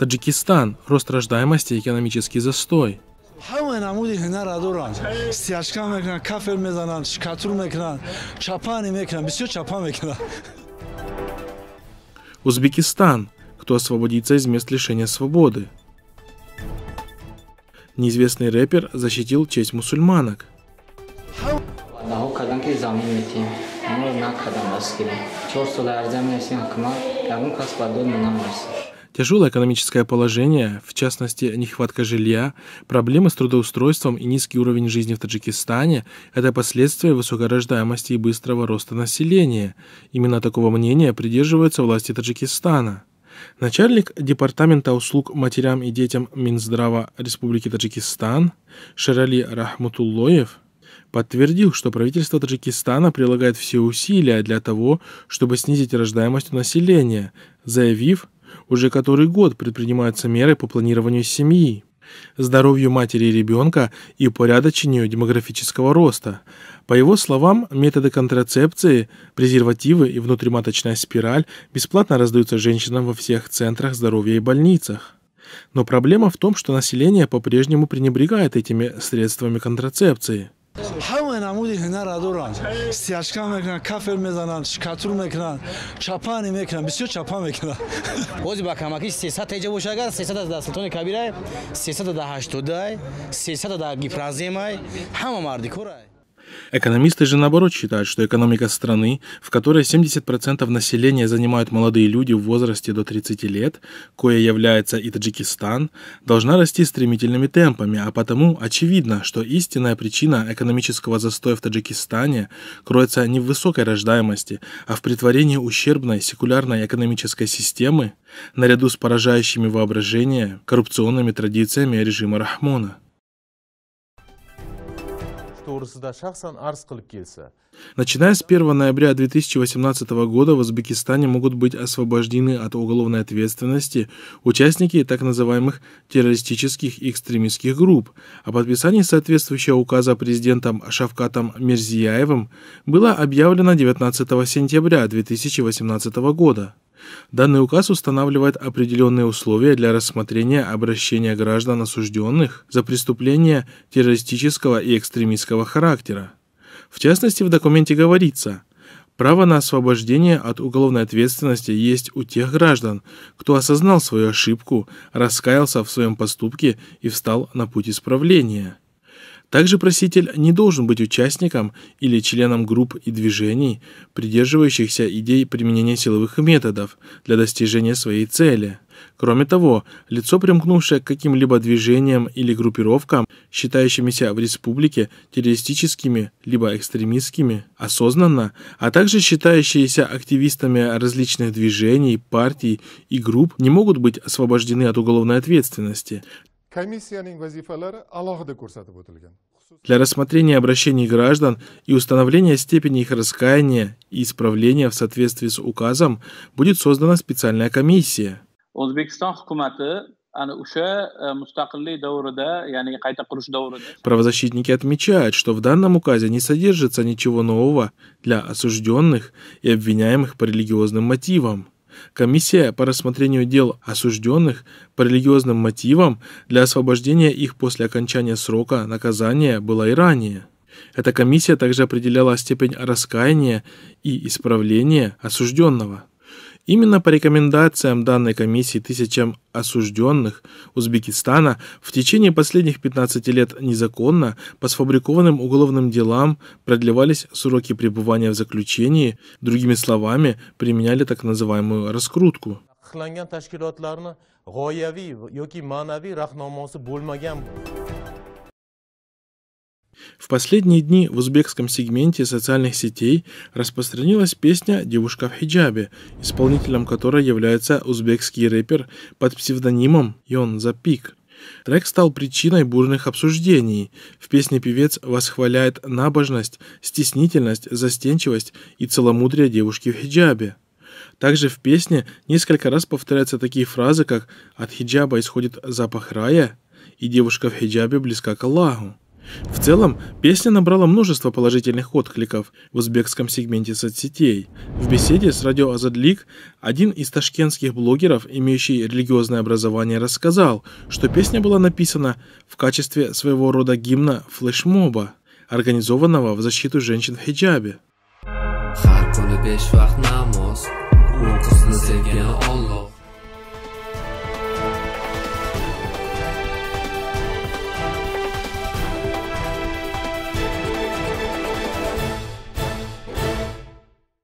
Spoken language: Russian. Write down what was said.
Таджикистан, рост рождаемости и экономический застой. Узбекистан. Кто освободится из мест лишения свободы? Неизвестный рэпер защитил честь мусульманок. Тяжелое экономическое положение, в частности, нехватка жилья, проблемы с трудоустройством и низкий уровень жизни в Таджикистане – это последствия высокой рождаемости и быстрого роста населения. Именно такого мнения придерживаются власти Таджикистана. Начальник Департамента услуг матерям и детям Минздрава Республики Таджикистан Шарали Рахматуллоев подтвердил, что правительство Таджикистана прилагает все усилия для того, чтобы снизить рождаемость у населения, заявив, уже который год предпринимаются меры по планированию семьи, здоровью матери и ребенка и упорядочению демографического роста. По его словам, методы контрацепции, презервативы и внутриматочная спираль бесплатно раздаются женщинам во всех центрах здоровья и больницах. Но проблема в том, что население по-прежнему пренебрегает этими средствами контрацепции. ҳама намуди ҳунара доранд сиачка мекунанд кафел мезананд шкатур мекунанд чапани мекунанд бисёр чапа мекунанд бози ба камаки сесад эҷа бошад агар сесада да султони кабирай сесада да ҳаштудай сесада да гипранземай ҳама марди корай Экономисты же наоборот считают, что экономика страны, в которой 70% населения занимают молодые люди в возрасте до 30 лет, кое является и Таджикистан, должна расти стремительными темпами, а потому очевидно, что истинная причина экономического застоя в Таджикистане кроется не в высокой рождаемости, а в притворении ущербной секулярной экономической системы наряду с поражающими воображение коррупционными традициями режима Рахмона. Начиная с 1 ноября 2018 года в Узбекистане могут быть освобождены от уголовной ответственности участники так называемых террористических и экстремистских групп. О подписании соответствующего указа президентом Шавкатом Мирзияевым было объявлено 19 сентября 2018 года. Данный указ устанавливает определенные условия для рассмотрения обращения граждан осужденных за преступления террористического и экстремистского характера. В частности, в документе говорится – Право на освобождение от уголовной ответственности есть у тех граждан, кто осознал свою ошибку, раскаялся в своем поступке и встал на путь исправления. Также проситель не должен быть участником или членом групп и движений, придерживающихся идей применения силовых методов для достижения своей цели. Кроме того, лицо, примкнувшее к каким-либо движениям или группировкам, считающимися в республике террористическими либо экстремистскими, осознанно, а также считающиеся активистами различных движений, партий и групп, не могут быть освобождены от уголовной ответственности для рассмотрения обращений граждан и установления степени их раскаяния и исправления в соответствии с указом будет создана специальная комиссия. Э, Правозащитники отмечают, что в данном указе не содержится ничего нового для осужденных и обвиняемых по религиозным мотивам комиссия по рассмотрению дел осужденных по религиозным мотивам для освобождения их после окончания срока наказания была и ранее. Эта комиссия также определяла степень раскаяния и исправления осужденного. Именно по рекомендациям данной комиссии тысячам осужденных Узбекистана в течение последних 15 лет незаконно по сфабрикованным уголовным делам продлевались сроки пребывания в заключении, другими словами, применяли так называемую раскрутку. taqiqlangan tashkilotlarni g'oyaviy yoki ma'naviy rahnamosi bo'lmagan в последние дни в узбекском сегменте социальных сетей распространилась песня «Девушка в хиджабе», исполнителем которой является узбекский рэпер под псевдонимом Йон Запик. Трек стал причиной бурных обсуждений. В песне певец восхваляет набожность, стеснительность, застенчивость и целомудрие девушки в хиджабе. Также в песне несколько раз повторяются такие фразы, как «от хиджаба исходит запах рая» и «девушка в хиджабе близка к Аллаху». В целом, песня набрала множество положительных откликов в узбекском сегменте соцсетей. В беседе с радио Азадлик один из ташкентских блогеров, имеющий религиозное образование, рассказал, что песня была написана в качестве своего рода гимна флешмоба, организованного в защиту женщин в хиджабе. Har